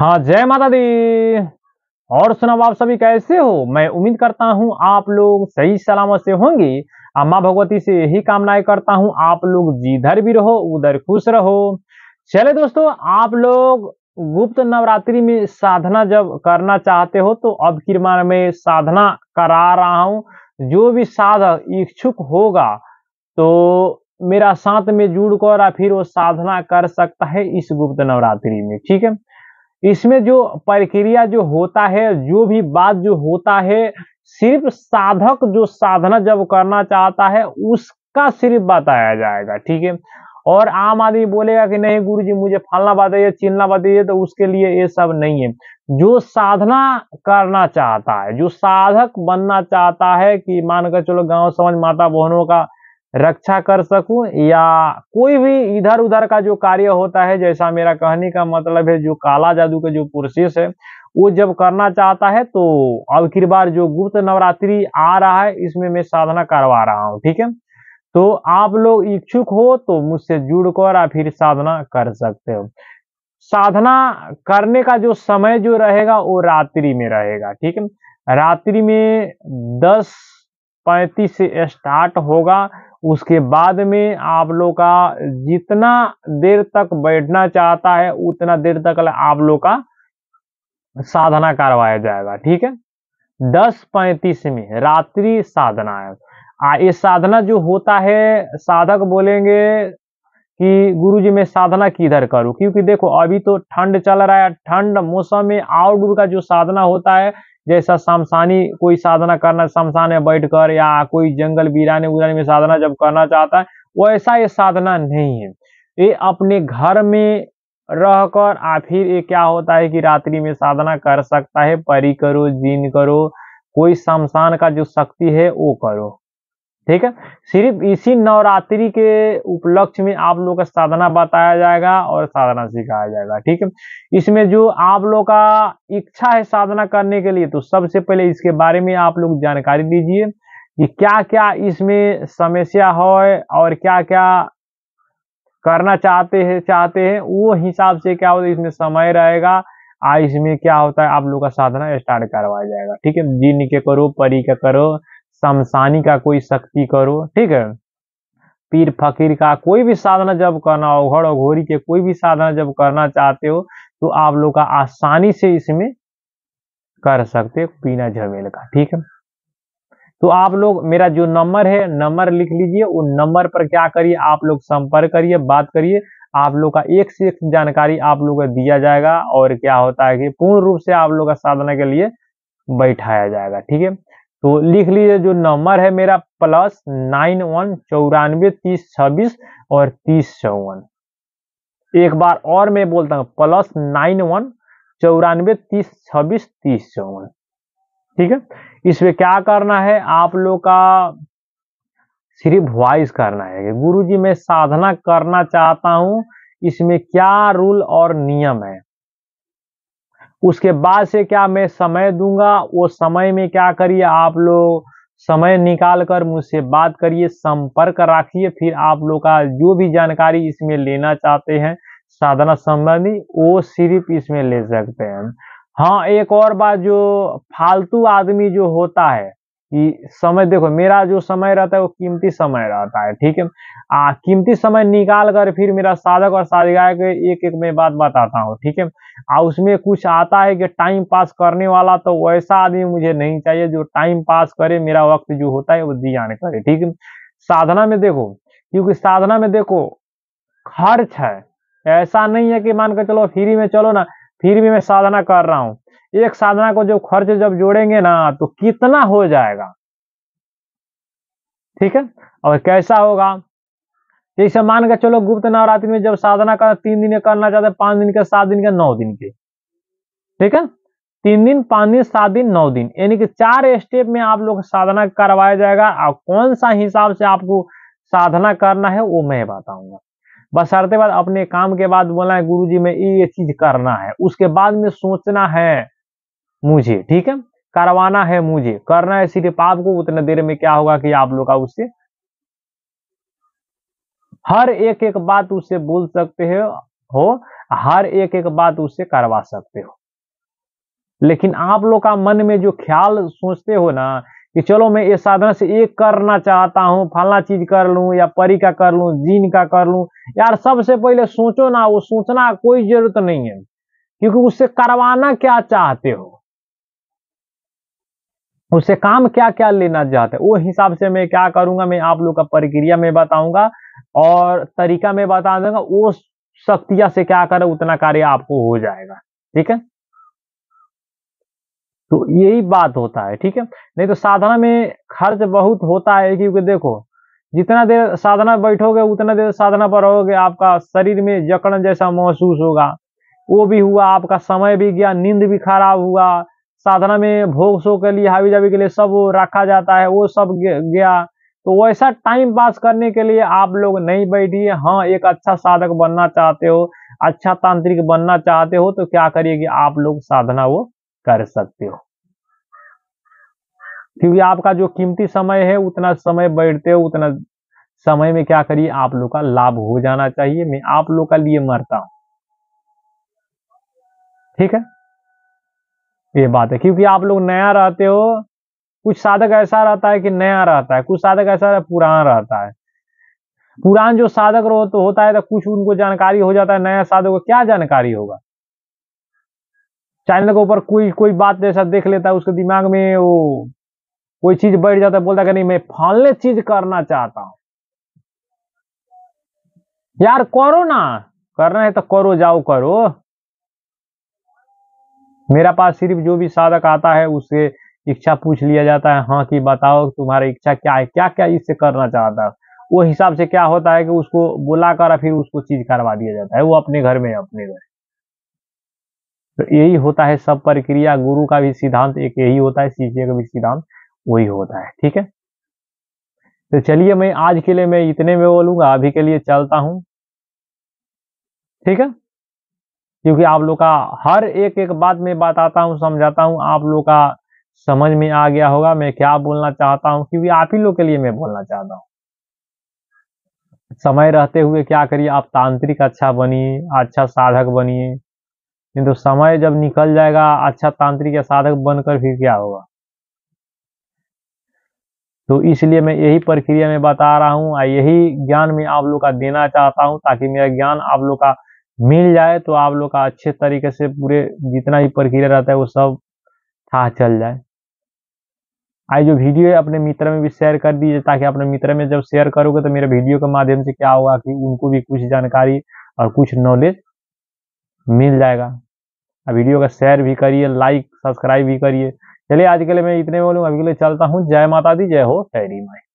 हाँ जय माता दी और सुनाओ आप सभी कैसे हो मैं उम्मीद करता हूँ आप लोग सही सलामत से होंगे अम्मा भगवती से यही कामनाएं करता हूँ आप लोग जिधर भी रहो उधर खुश रहो चले दोस्तों आप लोग गुप्त नवरात्रि में साधना जब करना चाहते हो तो अब किरमान में साधना करा रहा हूँ जो भी साधक इच्छुक होगा तो मेरा साथ में जुड़ कर फिर वो साधना कर सकता है इस गुप्त नवरात्रि में ठीक है इसमें जो प्रक्रिया जो होता है जो भी बात जो होता है सिर्फ साधक जो साधना जब करना चाहता है उसका सिर्फ बताया जाएगा ठीक है और आम आदमी बोलेगा कि नहीं गुरु जी मुझे फलना बताइए चिलना बताइए तो उसके लिए ये सब नहीं है जो साधना करना चाहता है जो साधक बनना चाहता है कि मानकर चलो गांव समझ माता बहनों का रक्षा कर सकूं या कोई भी इधर उधर का जो कार्य होता है जैसा मेरा कहने का मतलब है जो काला जादू का जो प्रोसेस है वो जब करना चाहता है तो आखिर बार जो गुप्त नवरात्रि आ रहा है इसमें मैं साधना करवा रहा हूँ ठीक है तो आप लोग इच्छुक हो तो मुझसे जुड़कर आप फिर साधना कर सकते हो साधना करने का जो समय जो रहेगा वो रात्रि में रहेगा ठीक है रात्रि में दस पैंतीस से स्टार्ट होगा उसके बाद में आप लोग का जितना देर तक बैठना चाहता है उतना देर तक आप लोग का साधना करवाया जाएगा ठीक है दस पैंतीस में रात्रि साधना है आ ये साधना जो होता है साधक बोलेंगे कि गुरुजी मैं साधना किधर करूं क्योंकि देखो अभी तो ठंड चल रहा है ठंड मौसम में आउटडोर का जो साधना होता है जैसा शमशानी कोई साधना करना शमशान में बैठकर या कोई जंगल बिराने उराने में साधना जब करना चाहता है वैसा ये साधना नहीं है ये अपने घर में रहकर आ फिर ये क्या होता है कि रात्रि में साधना कर सकता है परी करो जीन करो कोई शमशान का जो शक्ति है वो करो ठीक है सिर्फ इसी नवरात्रि के उपलक्ष्य में आप लोग का साधना बताया जाएगा और साधना सिखाया जाएगा ठीक है इसमें जो आप लोग का इच्छा है साधना करने के लिए तो सबसे पहले इसके बारे में आप लोग जानकारी दीजिए कि क्या क्या इसमें समस्या हो और क्या क्या करना चाहते हैं चाहते हैं वो हिसाब से क्या होता है इसमें समय रहेगा आ इसमें क्या होता है आप लोग का साधना स्टार्ट करवाया जाएगा ठीक है जिन के करो परी का करो शमशानी का कोई शक्ति करो ठीक है पीर फकीर का कोई भी साधना जब करना हो घोड़ घोड़ी के कोई भी साधना जब करना चाहते हो तो आप लोग का आसानी से इसमें कर सकते हो बिना झमेल का ठीक है तो आप लोग मेरा जो नंबर है नंबर लिख लीजिए उन नंबर पर क्या करिए आप लोग संपर्क करिए बात करिए आप लोग का एक से एक जानकारी आप लोग को दिया जाएगा और क्या होता है कि पूर्ण रूप से आप लोग का साधना के लिए बैठाया जाएगा ठीक है तो लिख लीजिए जो नंबर है मेरा प्लस नाइन वन चौरानवे तीस छब्बीस और तीस चौवन एक बार और मैं बोलता हूँ प्लस नाइन वन चौरानवे तीस छब्बीस तीस चौवन ठीक है इसमें क्या करना है आप लोग का सिर्फ वॉइस करना है गुरु जी मैं साधना करना चाहता हूं इसमें क्या रूल और नियम है उसके बाद से क्या मैं समय दूंगा वो समय में क्या करिए आप लोग समय निकाल कर मुझसे बात करिए संपर्क रखिए फिर आप लोग का जो भी जानकारी इसमें लेना चाहते हैं साधना संबंधी वो सिर्फ इसमें ले सकते हैं हाँ एक और बात जो फालतू आदमी जो होता है कि समय देखो मेरा जो समय रहता है वो कीमती समय रहता है ठीक है आ, कीमती समय निकाल कर फिर मेरा साधक और साधिका के एक एक मैं बात बताता हूँ ठीक है आ उसमें कुछ आता है कि टाइम पास करने वाला तो वैसा आदमी मुझे नहीं चाहिए जो टाइम पास करे मेरा वक्त जो होता है वो दिया करे ठीक है साधना में देखो क्योंकि साधना में देखो खर्च है ऐसा नहीं है कि मान कर चलो फ्री में चलो ना फिर भी मैं साधना कर रहा हूँ एक साधना को जो खर्च जब जोड़ेंगे ना तो कितना हो जाएगा ठीक है और कैसा होगा जैसे मान के चलो गुप्त नवरात्रि में जब साधना करना तीन दिन करना चाहते पांच दिन के सात दिन के नौ दिन के ठीक है तीन दिन पांच दिन सात दिन नौ दिन यानी कि चार स्टेप में आप लोग साधना करवाया जाएगा और कौन सा हिसाब से आपको साधना करना है वो मैं बताऊंगा बसरते बाद अपने काम के बाद बोला है गुरु जी में ये चीज करना है उसके बाद में सोचना है मुझे ठीक है करवाना है मुझे करना है सिर्फ आपको उतने देर में क्या होगा कि आप लोग उससे हर एक एक बात उससे बोल सकते हो हो हर एक एक बात उससे करवा सकते हो लेकिन आप लोग का मन में जो ख्याल सोचते हो ना कि चलो मैं ये साधन से एक करना चाहता हूं फलना चीज कर लू या परी का कर लू जीन का कर लू यार सबसे पहले सोचो ना वो सोचना कोई जरूरत नहीं है क्योंकि उससे करवाना क्या चाहते हो उससे काम क्या क्या लेना चाहते हैं वो हिसाब से मैं क्या करूंगा मैं आप लोग का प्रक्रिया में बताऊंगा और तरीका में बता दूंगा वो शक्तियां से क्या करे उतना कार्य आपको हो जाएगा ठीक है तो यही बात होता है ठीक है नहीं तो साधना में खर्च बहुत होता है क्योंकि देखो जितना देर साधना बैठोगे उतना देर साधना पर रहोगे आपका शरीर में जकड़न जैसा महसूस होगा वो भी हुआ आपका समय भी गया नींद भी खराब हुआ साधना में भोग सो के लिए हावी जावी के लिए सब रखा जाता है वो सब गया तो वैसा टाइम पास करने के लिए आप लोग नहीं बैठिए हाँ एक अच्छा साधक बनना चाहते हो अच्छा तांत्रिक बनना चाहते हो तो क्या करिए कि आप लोग साधना वो कर सकते हो क्योंकि आपका जो कीमती समय है उतना समय बैठते हो उतना समय में क्या करिए आप लोग का लाभ हो जाना चाहिए मैं आप लोग का लिए मरता हूं ठीक है ये बात है क्योंकि आप लोग नया रहते हो कुछ साधक ऐसा रहता है कि नया रहता है कुछ साधक ऐसा पुराना रहता है पुरान जो साधक रो तो होता है तो कुछ उनको जानकारी हो जाता है नया साधक को क्या जानकारी होगा चैनल के ऊपर कोई कोई बात जैसा देख लेता है उसके दिमाग में वो कोई चीज बैठ जाता है बोलता है कि नहीं मैं फालने चीज करना चाहता हूं यार करो ना करना है तो करो जाओ करो मेरा पास सिर्फ जो भी साधक आता है उससे इच्छा पूछ लिया जाता है हाँ कि बताओ तुम्हारी इच्छा क्या है क्या क्या इससे करना चाहता है वो हिसाब से क्या होता है कि उसको बुला कर फिर उसको चीज करवा दिया जाता है वो अपने घर में अपने घर तो यही होता है सब प्रक्रिया गुरु का भी सिद्धांत एक यही होता है शिष्य का भी सिद्धांत वही होता है ठीक है तो चलिए मैं आज के लिए मैं इतने में बोलूंगा अभी के लिए चलता हूं ठीक है क्योंकि आप लोग का हर एक एक बात में बताता हूँ समझाता हूँ आप लोग का समझ में आ गया होगा मैं क्या बोलना चाहता हूँ क्योंकि आप ही लोग के लिए मैं बोलना चाहता हूँ समय रहते हुए क्या करिए आप तांत्रिक अच्छा बनिए अच्छा साधक बनिए तो समय जब निकल जाएगा अच्छा तांत्रिक या साधक बनकर फिर क्या होगा तो इसलिए मैं यही प्रक्रिया में बता रहा हूँ और यही ज्ञान मैं आप लोग का देना चाहता हूँ ताकि मेरा ज्ञान आप लोग का मिल जाए तो आप लोग का अच्छे तरीके से पूरे जितना भी प्रक्रिया रहता है वो सब था चल जाए आज जो वीडियो है अपने मित्र में भी शेयर कर दीजिए ताकि अपने मित्र में जब शेयर करोगे तो मेरे वीडियो के माध्यम से क्या होगा कि उनको भी कुछ जानकारी और कुछ नॉलेज मिल जाएगा वीडियो का शेयर भी करिए लाइक सब्सक्राइब भी करिए चलिए आज के लिए मैं इतने बोलूँगा अभी के लिए चलता हूँ जय माता दी जय हो शहरी माई